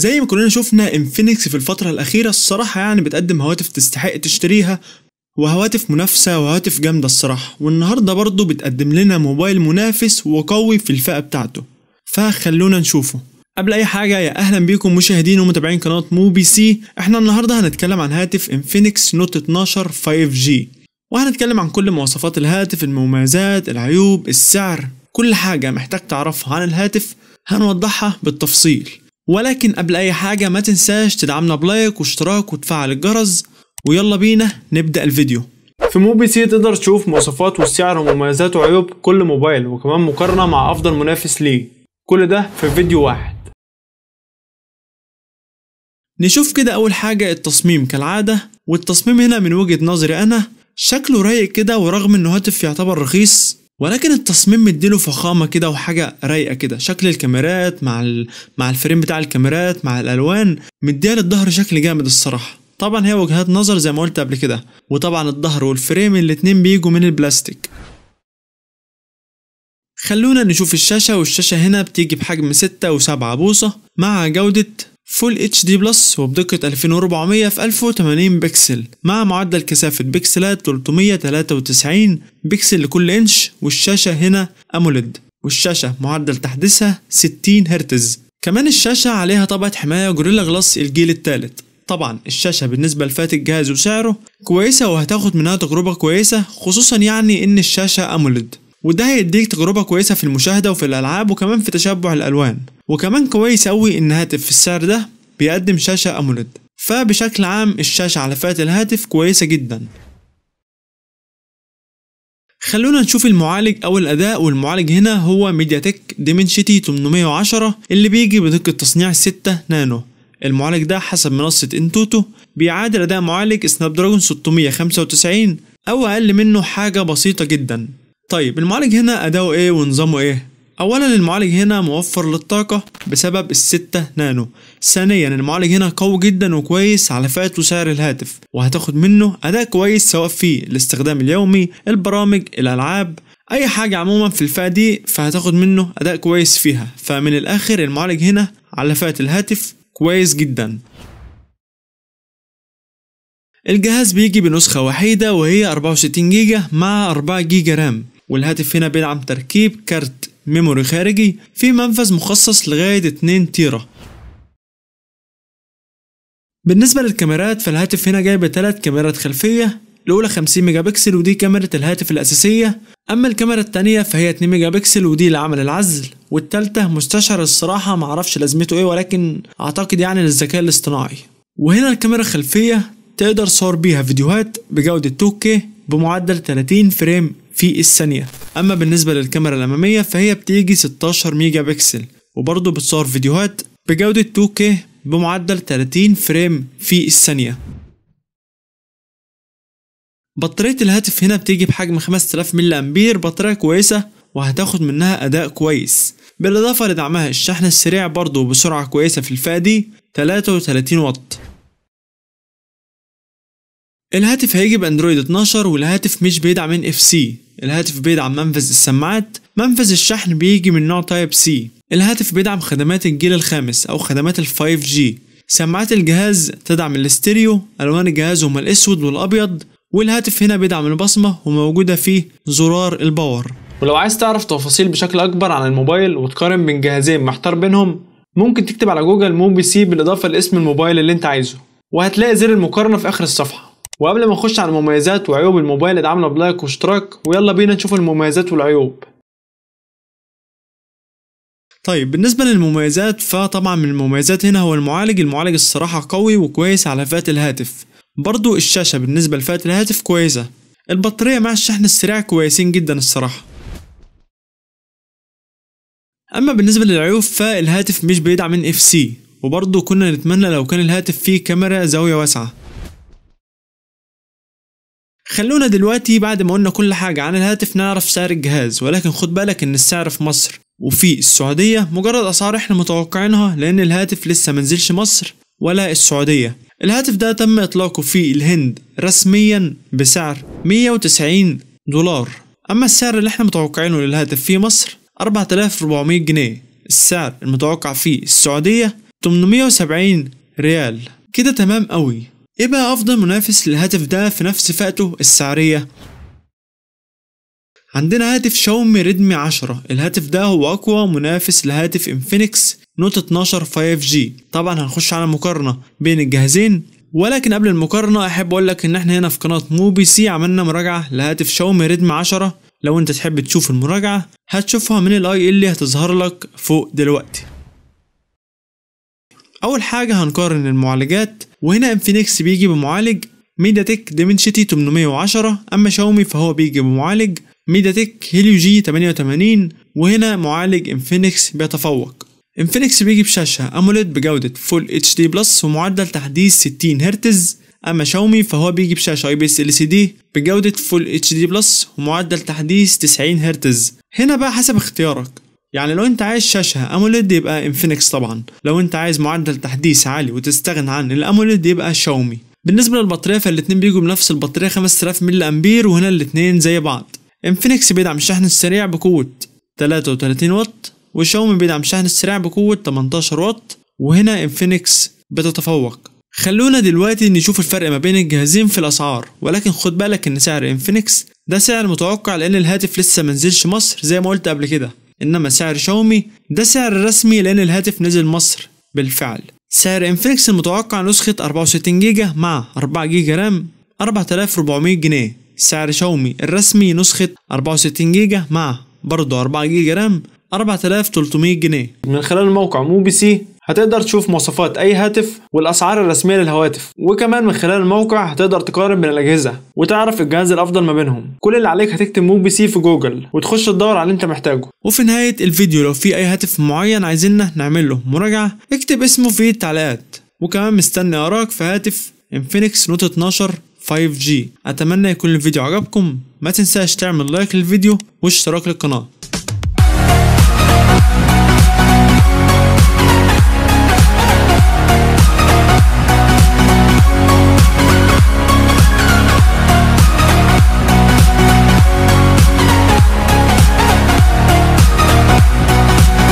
زي ما كلنا شفنا انفينكس في الفترة الأخيرة الصراحة يعني بتقدم هواتف تستحق تشتريها وهواتف منافسة وهواتف جامدة الصراحة والنهاردة برضه بتقدم لنا موبايل منافس وقوي في الفئة بتاعته فخلونا نشوفه قبل اي حاجه يا اهلا بيكم مشاهدين ومتابعين قناه مو بي سي احنا النهارده هنتكلم عن هاتف انفينكس نوت 12 5G وهنتكلم عن كل مواصفات الهاتف المميزات العيوب السعر كل حاجه محتاج تعرفها عن الهاتف هنوضحها بالتفصيل ولكن قبل أي حاجة ما تنساش تدعمنا بلايك واشتراك وتفعل الجرس ويلا بينا نبدأ الفيديو في موبي سي تقدر تشوف مواصفات والسعر ومميزات وعيوب كل موبايل وكمان مقارنة مع أفضل منافس ليه كل ده في فيديو واحد نشوف كده أول حاجة التصميم كالعادة والتصميم هنا من وجهة نظري أنا شكله رايق كده ورغم إنه هاتف يعتبر رخيص ولكن التصميم مديله فخامه كده وحاجه رايقه كده شكل الكاميرات مع مع الفريم بتاع الكاميرات مع الالوان مديها للظهر شكل جامد الصراحه طبعا هي وجهات نظر زي ما قلت قبل كده وطبعا الظهر والفريم الاتنين بيجوا من البلاستيك خلونا نشوف الشاشة والشاشة هنا بتيجي بحجم 6 و7 بوصة مع جودة فول اتش دي بلس وبدقة 2400 في 1080 بكسل مع معدل كثافة بكسلات 393 بكسل لكل انش والشاشة هنا اموليد والشاشة معدل تحديثها 60 هرتز كمان الشاشة عليها طبقة حماية جوريلا غلاس الجيل الثالث طبعا الشاشة بالنسبة لفات الجهاز وسعره كويسة وهتاخد منها تجربة كويسة خصوصا يعني ان الشاشة اموليد وده هيديك تجربة كويسة في المشاهدة وفي الألعاب وكمان في تشبع الألوان وكمان كويس أوي إن هاتف في السعر ده بيقدم شاشة أموليد فبشكل عام الشاشة على فئة الهاتف كويسة جدا خلونا نشوف المعالج او الاداء والمعالج هنا هو ميديا تك ديمنشيتي 810 اللي بيجي بدقة تصنيع 6 نانو المعالج ده حسب منصة انتوتو بيعادل اداء معالج سناب دراجون 695 او اقل منه حاجة بسيطة جدا طيب المعالج هنا اداؤه ايه ونظامه ايه اولا المعالج هنا موفر للطاقة بسبب الستة نانو ثانيا المعالج هنا قوي جدا وكويس على فئة وسعر الهاتف وهتاخد منه اداء كويس سواء في الاستخدام اليومي البرامج الالعاب اي حاجة عموما في الفئة دي فهتاخد منه اداء كويس فيها فمن الاخر المعالج هنا على فئة الهاتف كويس جدا الجهاز بيجي بنسخة وحيدة وهي 64 جيجا مع 4 جيجا رام والهاتف هنا بيدعم تركيب كارت ميموري خارجي في منفذ مخصص لغاية 2 تيرا بالنسبة للكاميرات فالهاتف هنا جايب 3 كاميرات خلفية الأولى 50 ميجا بكسل ودي كاميرا الهاتف الأساسية أما الكاميرا التانية فهي 2 ميجا بكسل ودي لعمل العزل والتالتة مستشعر الصراحة معرفش لازمته ايه ولكن أعتقد يعني للذكاء الاصطناعي وهنا الكاميرا الخلفية تقدر تصور بيها فيديوهات بجودة 2K بمعدل 30 فريم في الثانية اما بالنسبه للكاميرا الاماميه فهي بتيجي 16 ميجا بكسل وبرضه بتصور فيديوهات بجوده 2K بمعدل 30 فريم في الثانيه بطارية الهاتف هنا بتيجي بحجم 5000 ملي أمبير بطارية كويسة وهتاخد منها أداء كويس بالإضافة لدعمها الشحن السريع برضه بسرعة كويسة في الفئة دي 33 واط الهاتف هيجي باندرويد 12 والهاتف مش بيدعم ان اف سي الهاتف بيدعم منفذ السماعات منفذ الشحن بيجي من نوع تايب سي الهاتف بيدعم خدمات الجيل الخامس او خدمات ال 5 جي سماعات الجهاز تدعم الاستيريو الوان الجهاز هما الاسود والابيض والهاتف هنا بيدعم البصمه وموجوده فيه زرار الباور ولو عايز تعرف تفاصيل بشكل اكبر عن الموبايل وتقارن بين جهازين محتار بينهم ممكن تكتب على جوجل موبي سي بالاضافه لاسم الموبايل اللي انت عايزه وهتلاقي زر المقارنه في اخر الصفحه وقبل ما نخش على المميزات وعيوب الموبايل ادعمنا بلايك واشتراك ويلا بينا نشوف المميزات والعيوب طيب بالنسبة للمميزات فطبعا من المميزات هنا هو المعالج المعالج الصراحة قوي وكويس على فئة الهاتف برضو الشاشة بالنسبة لفئة الهاتف كويسة البطارية مع الشحن السريع كويسين جدا الصراحة أما بالنسبة للعيوب فالهاتف مش بيدعم NFC وبرضه كنا نتمنى لو كان الهاتف فيه كاميرا زاوية واسعة خلونا دلوقتي بعد ما قلنا كل حاجة عن الهاتف نعرف سعر الجهاز ولكن خد بالك ان السعر في مصر وفي السعودية مجرد اسعار احنا متوقعينها لان الهاتف لسه منزلش مصر ولا السعودية الهاتف ده تم اطلاقه في الهند رسميا بسعر 190 دولار اما السعر اللي احنا متوقعينه للهاتف في مصر 4400 جنيه السعر المتوقع في السعودية 870 ريال كده تمام قوي إيه بقى أفضل منافس للهاتف ده في نفس فئته السعرية عندنا هاتف شاومي ريدمي 10 الهاتف ده هو أقوى منافس لهاتف انفينكس نوت 12 5G طبعا هنخش على مقارنة بين الجهازين ولكن قبل المقارنة أحب أقول لك إن إحنا هنا في قناة موبي سي عملنا مراجعة لهاتف شاومي ريدمي 10 لو أنت تحب تشوف المراجعة هتشوفها من الأي اللي هتظهر لك فوق دلوقتي أول حاجة هنقارن المعالجات وهنا انفينكس بيجي بمعالج ميداتك ديمنشيتي 810 اما شاومي فهو بيجي بمعالج ميداتك هيليو جي 88 وهنا معالج انفينكس بيتفوق انفينكس بيجي بشاشة اموليد بجودة فول اتش دي بلس ومعدل تحديث 60 هرتز اما شاومي فهو بيجي بشاشة اي بي اس ال سي دي بجودة فول اتش دي بلس ومعدل تحديث 90 هرتز هنا بقى حسب اختيارك يعني لو انت عايز شاشة اموليد يبقى انفينكس طبعا لو انت عايز معدل تحديث عالي وتستغنى عن الاموليد يبقى شاومي بالنسبة للبطارية فالاتنين بيجوا بنفس البطارية 5000 ملي امبير وهنا الاتنين زي بعض انفينكس بيدعم الشحن السريع بقوة 33 واط وشاومي بيدعم الشحن السريع بقوة 18 واط وهنا انفينكس بتتفوق خلونا دلوقتي نشوف الفرق ما بين الجهازين في الاسعار ولكن خد بالك ان سعر انفينكس ده سعر متوقع لان الهاتف لسه منزلش مصر زي ما قلت قبل كده انما سعر شاومي ده سعر رسمي لان الهاتف نزل مصر بالفعل سعر انفليكس المتوقع نسخة 64 جيجا مع 4 جيجا رام 4400 جنيه سعر شاومي الرسمي نسخة 64 جيجا مع برضه 4 جيجا رام 4300 جنيه من خلال موقع موبي سي هتقدر تشوف مواصفات أي هاتف والأسعار الرسمية للهواتف وكمان من خلال الموقع هتقدر تقارن بين الأجهزة وتعرف الجهاز الأفضل ما بينهم كل اللي عليك هتكتب مو بي سي في جوجل وتخش تدور على اللي أنت محتاجه وفي نهاية الفيديو لو في أي هاتف معين عايزيننا نعمل له مراجعة اكتب اسمه في التعليقات وكمان مستني آراك في هاتف انفينكس نوت 12 5G أتمنى يكون الفيديو عجبكم ما تنساش تعمل لايك للفيديو واشتراك للقناة